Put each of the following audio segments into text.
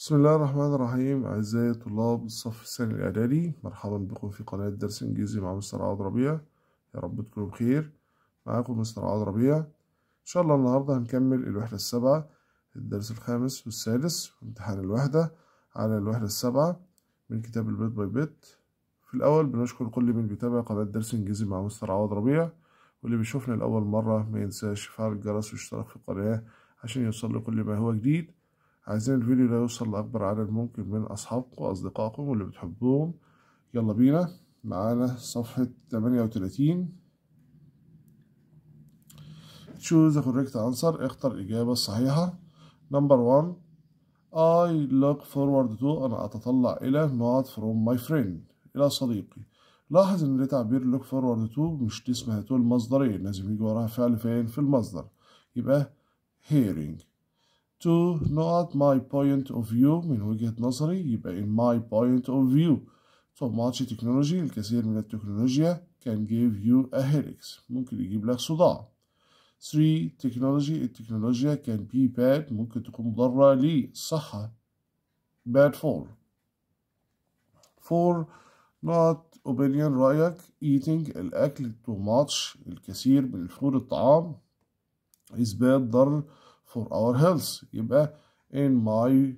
بسم الله الرحمن الرحيم أعزائي طلاب الصف الثاني الإعدادي مرحبا بكم في قناة درس إنجليزي مع مستر عوض ربيع يا رب تكونوا بخير معاكم مستر عوض ربيع إن شاء الله النهاردة هنكمل الوحدة السابعة الدرس الخامس والسادس امتحان الوحدة على الوحدة السابعة من كتاب البيت باي بيت في الأول بنشكر كل من بيتابع قناة درس إنجليزي مع مستر عوض ربيع واللي بيشوفنا لأول مرة ما ينساش يفعل الجرس ويشترك في القناة عشان يوصل لكل ما هو جديد عايزين الفيديو ده يوصل لأكبر عدد ممكن من أصحابكم وأصدقائكم واللي بتحبوهم يلا بينا معانا صفحة وتلاتين choose the correct answer اختر الإجابة الصحيحة number وان I look forward to أنا أتطلع إلى not from my friend إلى صديقي لاحظ إن ده تعبير look forward to مش دي اسمها to المصدرية لازم يجي وراها فعل فين في المصدر يبقى hearing تو not my point of view من وجهة نظري يبقى in my point of view so much technology الكثير من التكنولوجيا can give you a headache ممكن يجيب لك صداع 3 technology التكنولوجيا can be bad ممكن تكون مضرة للصحة bad for 4 not opinion رأيك eating الأكل too much الكثير من الفول الطعام is bad ضر for our health يبقى in my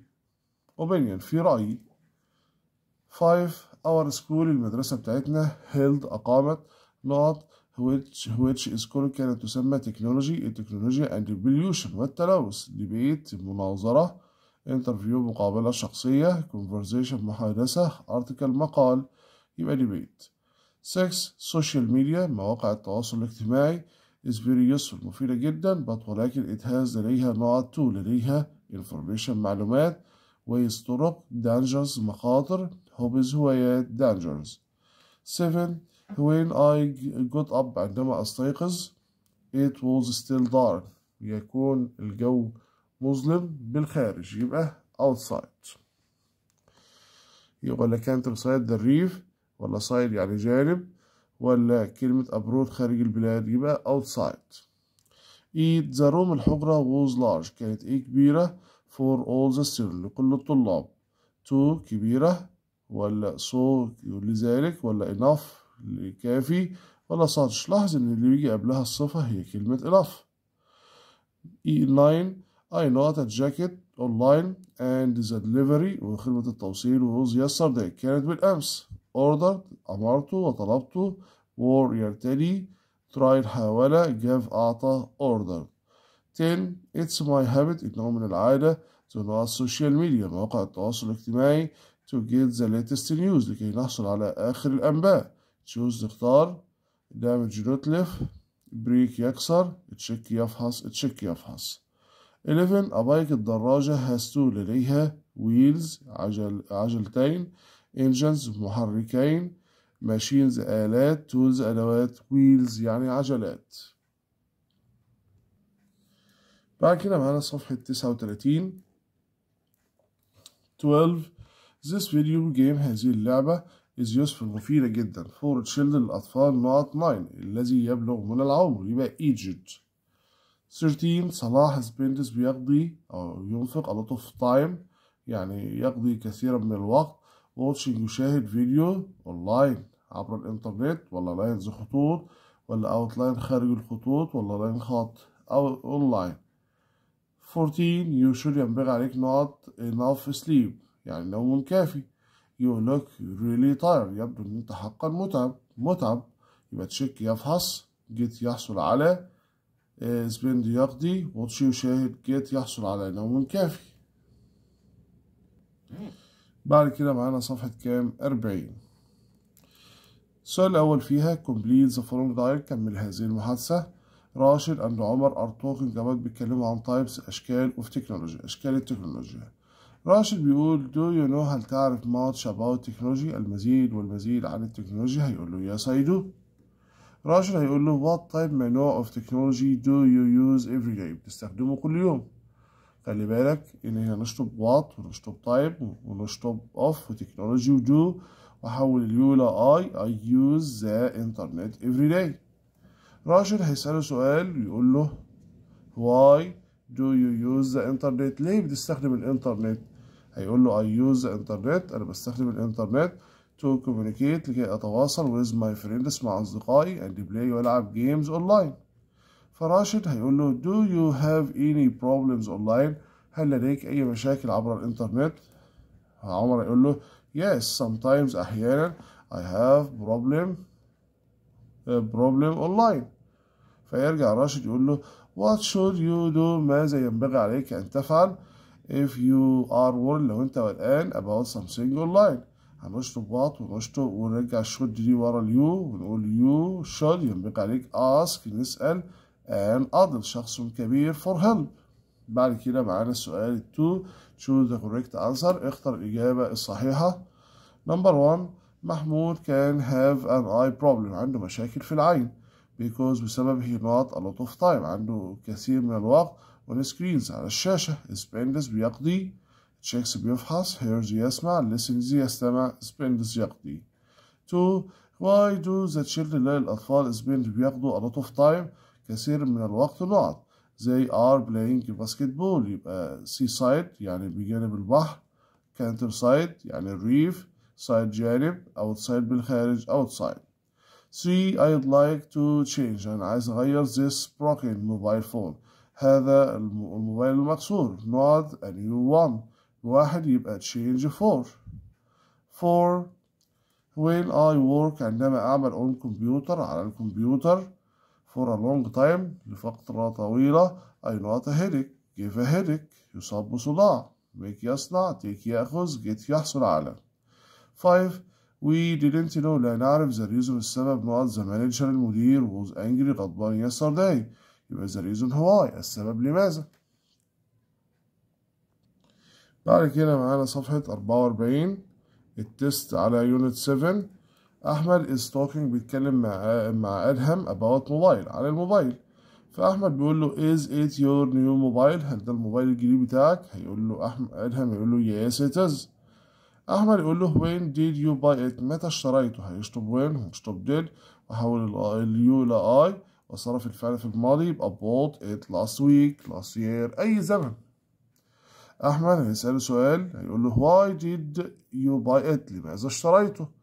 opinion في رأيي 5 our school المدرسة بتاعتنا held أقامت not which which is called كانت تسمى technology التكنولوجيا and pollution والتلوث debate مناظرة interview مقابلة شخصية conversation محادثة article مقال يبقى debate 6 social media مواقع التواصل الاجتماعي is very useful مفيدة جدا but ولكن it has لديها not to لديها information معلومات ways طرق dangers مخاطر hobbies هوايات dangers 7 when I got up عندما أستيقظ it was still dark يكون الجو مظلم بالخارج يبقى outside يبقى لكانت كانت الريف ولا صيد يعني جانب ولا كلمة abroad خارج البلاد يبقى outside eat ذا روم الحجرة was large كانت ايه كبيرة for all the students لكل الطلاب to كبيرة ولا so لذلك ولا enough لكافي ولا صادش لاحظ ان اللي بيجي قبلها الصفة هي كلمة enough E9 I bought a jacket online and the delivery وخدمة التوصيل was yesterday كانت بالأمس ordered أمرته وطلبته war يرتدي trial حاول give أعطى order 10 it's my habit إنه من العادة to know السوشيال ميديا مواقع التواصل الاجتماعي to get the latest news لكي نحصل على آخر الأنباء choose نختار damage نتلف بريك يكسر تشيك يفحص تشيك يفحص 11 أبايك الدراجة has two لديها wheels عجل عجلتين engines محركين machines آلات tools أدوات wheels يعني عجلات بعد كده معانا صفحة تسعة وتلاتين 12 This video game هذه اللعبة is useful مفيدة جدا for children الأطفال not 9 الذي يبلغ من العمر يبقى Egypt 13 صلاح spends بيقضي أو ينفق a lot of time يعني يقضي كثيرا من الوقت watching يشاهد فيديو اونلاين عبر الانترنت ولا لاينز خطوط ولا اوتلاين خارج الخطوط ولا لاين خط او اونلاين 14 you should ينبغي عليك not enough sleep يعني نوم كافي you look really tired يبدو ان انت حقا متعب متعب يبقى تشيك يفحص جيت يحصل على آه، spend يقضي watch يشاهد جيت يحصل على نوم كافي بعد كده معانا صفحة كام أربعين السؤال الأول فيها كومبليت ذا فولوينج داير كمل هذه المحادثة راشد أند عمر ار توكينج أباوت بيتكلموا عن تايبس أشكال أوف تكنولوجي أشكال التكنولوجيا راشد بيقول دو يو نو هل تعرف ماتش أباوت تكنولوجي المزيد والمزيد عن التكنولوجيا هيقول له يا سيدو راشد هيقول له وات تايب ما نوع أوف تكنولوجي دو يو يوز every day بتستخدمه كل يوم خلي بالك ان هنا نشطب وات ونشطب تايب ونشطب اوف وتكنولوجي ودو واحول اليو الى اي يوز ذا انترنت افري داي راشد هيساله سؤال يقول له واي دو يو يوز ذا انترنت ليه بتستخدم الانترنت هيقول له اي يوز ذا انترنت انا بستخدم الانترنت تو كوميونيكيت لكي اتواصل ويز ماي فريندز مع اصدقائي اند بلاي والعب جيمز اونلاين فراشد هيقول له do you have any problems online هل لديك أي مشاكل عبر الإنترنت عمر هيقول له yes sometimes أحيانا I have problem problem online فيرجع راشد يقول له what should you do ماذا ينبغي عليك أن تفعل if you are worried لو أنت قلقان about something online هنشطب بعض ونشطب ونرجع الشود دي ورا اليو ونقول you should ينبغي عليك ask نسأل and adult شخص كبير for help بعد كده معانا السؤال 2 choose the correct answer اختر الإجابة الصحيحة number 1 محمود can have an eye problem عنده مشاكل في العين because بسبب he not a lot of time عنده كثير من الوقت on screens على الشاشة spends بيقضي checks بيفحص hears يسمع listens يستمع spends يقضي 2 why do the children لا الأطفال spend بيقضوا a lot of time كثير من الوقت نقعد they are playing basketball يبقى seaside يعني بجانب البحر كانتر سايد يعني الريف side جانب outside بالخارج outside three I'd like to change أنا عايز أغير this broken mobile phone هذا الموبايل المكسور not a new one واحد يبقى change for four when I work عندما أعمل on computer على الكمبيوتر for a long time لفترة طويلة I not a headache give a headache يصاب بصداع make يصنع take يأخذ get يحصل على 5 We didn't know لا نعرف the reason السبب not the manager المدير was angry غضبان yesterday يبقى the reason why السبب لماذا بعد كده معانا صفحة 44 التست على يونت 7 احمد از توكينج بيتكلم مع مع ادهم اباوت موبايل على الموبايل فاحمد بيقول له از ات يور نيو موبايل هل ده الموبايل الجديد بتاعك هيقول له احمد ادهم يقول له يس ات از احمد يقول له وين ديد يو باي ات متى اشتريته هيشطب وين هيشطب ديد وحول اليو لاي وصرف الفعل في الماضي يبقى bought it last week last year أي زمن أحمد هيسأله سؤال هيقول له why did you buy it لماذا اشتريته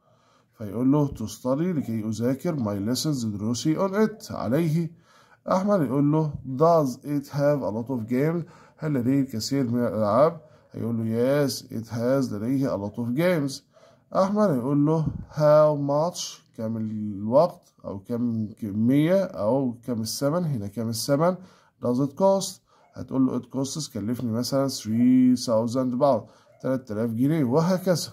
فيقول له to study لكي أذاكر my lessons دروسي on it عليه أحمد يقول له does it have a lot of games هل لديه الكثير من الألعاب هيقول له yes it has لديه a lot of games أحمد هيقول له how much كم الوقت أو كم كمية أو كم الثمن هنا كم الثمن does it cost هتقول له it costs كلفني مثلا 3000 باوند 3000 جنيه وهكذا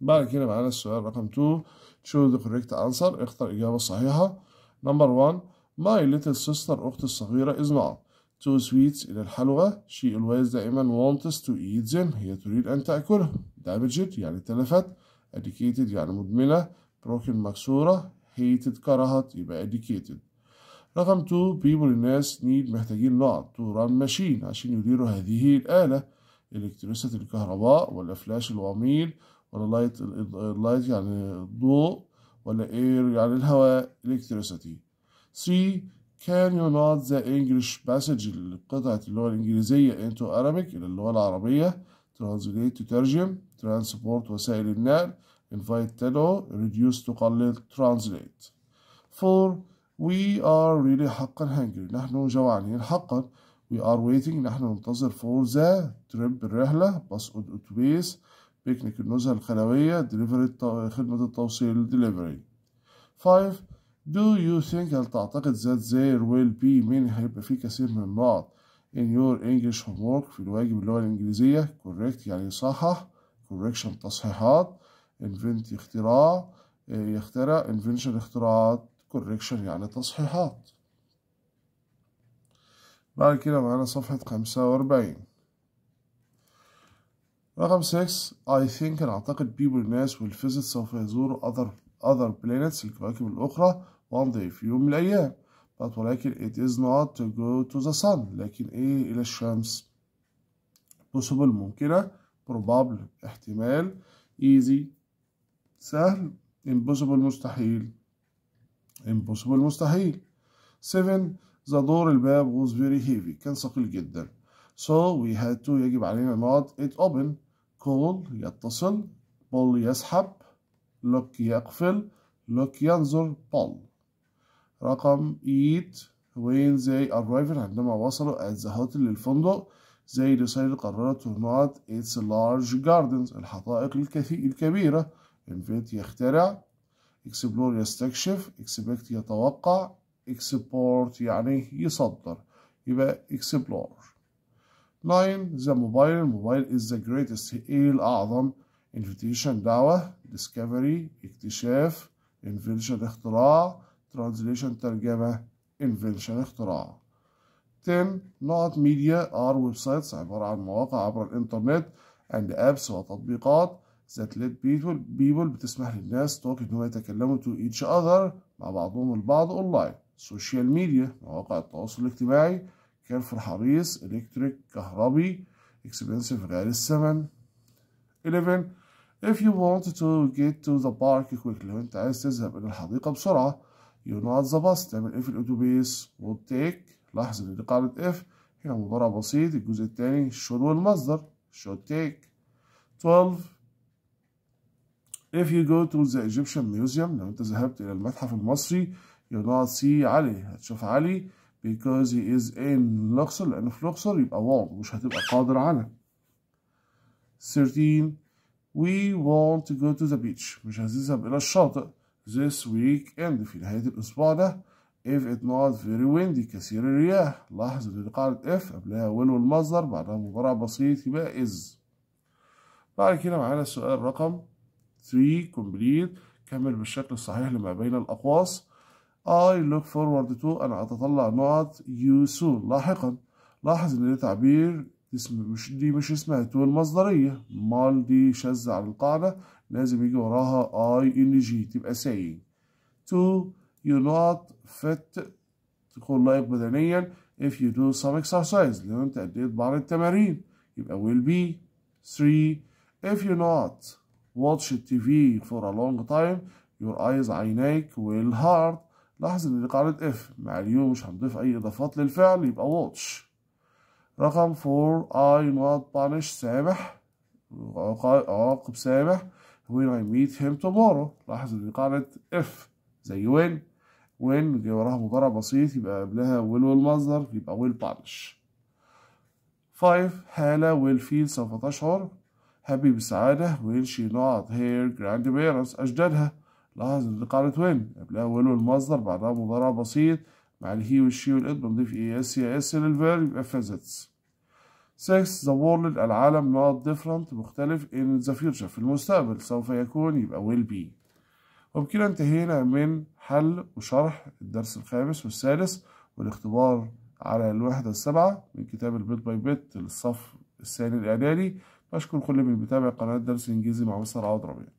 بعد كده معانا السؤال رقم 2 شو the correct answer اختر إجابة صحيحة نمبر 1 my little sister أختي الصغيرة is not too sweet إلى الحلوى she always دائما wants to eat them هي تريد أن تأكله damaged يعني تلفت اديكيتد يعني مدمنة broken مكسورة hated كرهت يبقى اديكيتد رقم 2 people الناس need محتاجين نقط تو run machine عشان يديروا هذه الآلة إلكتريسية الكهرباء ولا فلاش الوميض ولا لايت اللايت يعني الضوء ولا اير يعني الهواء electricity 3 can you not the English passage قطعة اللغة الإنجليزية into Arabic إلى اللغة العربية translate تترجم transport وسائل النقل invite تدعو reduce تقلل translate 4 we are really حقا hungry نحن جوعانين حقا we are waiting نحن ننتظر for the trip الرحلة bus or autobus بيكنيك النزهة الخلوية delivery خدمة التوصيل delivery 5 Do you think هل تعتقد that there will be many هيبقى فيه كثير من بعض in your English homework في الواجب اللغة الإنجليزية correct يعني صحح correction تصحيحات invent اختراع يخترع invention اختراعات correction يعني تصحيحات بعد كده معانا صفحة خمسة وأربعين رقم 6 I think أنا أعتقد people mass will visit سوف يزوروا other other planets الكواكب الأخرى one day في يوم من الأيام but ولكن it is not to go to the sun لكن إيه إلى الشمس possible ممكنة probable احتمال easy سهل impossible مستحيل impossible مستحيل 7 the door الباب was very heavy كان ثقيل جدا so we had to يجب علينا نقعد it open كول يتصل بول يسحب لوك يقفل لوك ينظر بول رقم ايت وين زي ارايفل عندما وصلوا ات ذا للفندق زي ديسايد قررت تو نوت اتس لارج جاردنز الحدائق الكثي الكبيره انفيت يخترع اكسبلور يستكشف اكسبكت يتوقع اكسبورت يعني يصدر يبقى اكسبلور 9 the mobile mobile is the greatest ايه الاعظم invitation دعوة discovery اكتشاف invention اختراع translation ترجمة invention اختراع 10 نقط media are websites عبارة عن مواقع عبر الانترنت and apps وتطبيقات that let people people بتسمح للناس talk ان هم يتكلموا to each other مع بعضهم البعض اونلاين social media مواقع التواصل الاجتماعي كان في الحريص إلكتريك كهربي expensive غالي الثمن 11 if you want to get to the park quickly لو أنت عايز تذهب إلى الحديقة بسرعة you not the bus تعمل إيه في الأتوبيس will take لاحظ إن دي قاعدة إف هنا مضارع بسيط الجزء الثاني should والمصدر should take 12 If you go to the Egyptian Museum لو أنت ذهبت إلى المتحف المصري you will not see علي هتشوف علي because he is in Luxor لأنه في Luxor يبقى won't مش هتبقى قادر على 13 we want to go to the beach مش هتذهب إلى الشاطئ this weekend في نهاية الأسبوع ده if it not very windy كثير الرياح لاحظ إن قاعدة if قبلها will والمصدر بعدها مضارع بسيط يبقى is بعد كده معانا السؤال رقم 3 complete كمل بالشكل الصحيح لما بين الأقواس I look forward to أنا أتطلع نقط you soon لاحقا لاحظ إن ده تعبير مش دي مش اسمها تو المصدرية مال دي شاذة على القاعدة لازم يجي وراها I N G تبقى saying to you not fit تكون لائق بدنيا if you do some exercise لو أنت أديت بعض التمارين يبقى will be 3 if you not watch TV for a long time your eyes عينيك will hurt لاحظ ان دي قاعدة اف مع اليو مش هنضيف اي اضافات للفعل يبقى watch رقم 4 I not punish سامح عاقب سامح when I meet him tomorrow لاحظ ان دي قاعدة اف زي when when جاي وراها مضارع بسيط يبقى قبلها will والمصدر يبقى will punish 5 هالة will feel سوف تشعر happy بسعادة when she not her grandparents أجدادها لاحظ ان قاعدة وين قبلها ويل والمصدر بعدها مضارع بسيط مع الهي والشي والإد بنضيف اي اس يا اس للفيرب يبقى فازتس 6 ذا وورلد العالم نوت ديفرنت مختلف إن ذا فيوتشر في المستقبل سوف يكون يبقى ويل بي. وبكده انتهينا من حل وشرح الدرس الخامس والسادس والاختبار على الوحدة السابعة من كتاب البيت باي بيت للصف الثاني الإعدادي بشكر كل من بيتابع قناة درس إنجليزي مع مستر عوض ربيع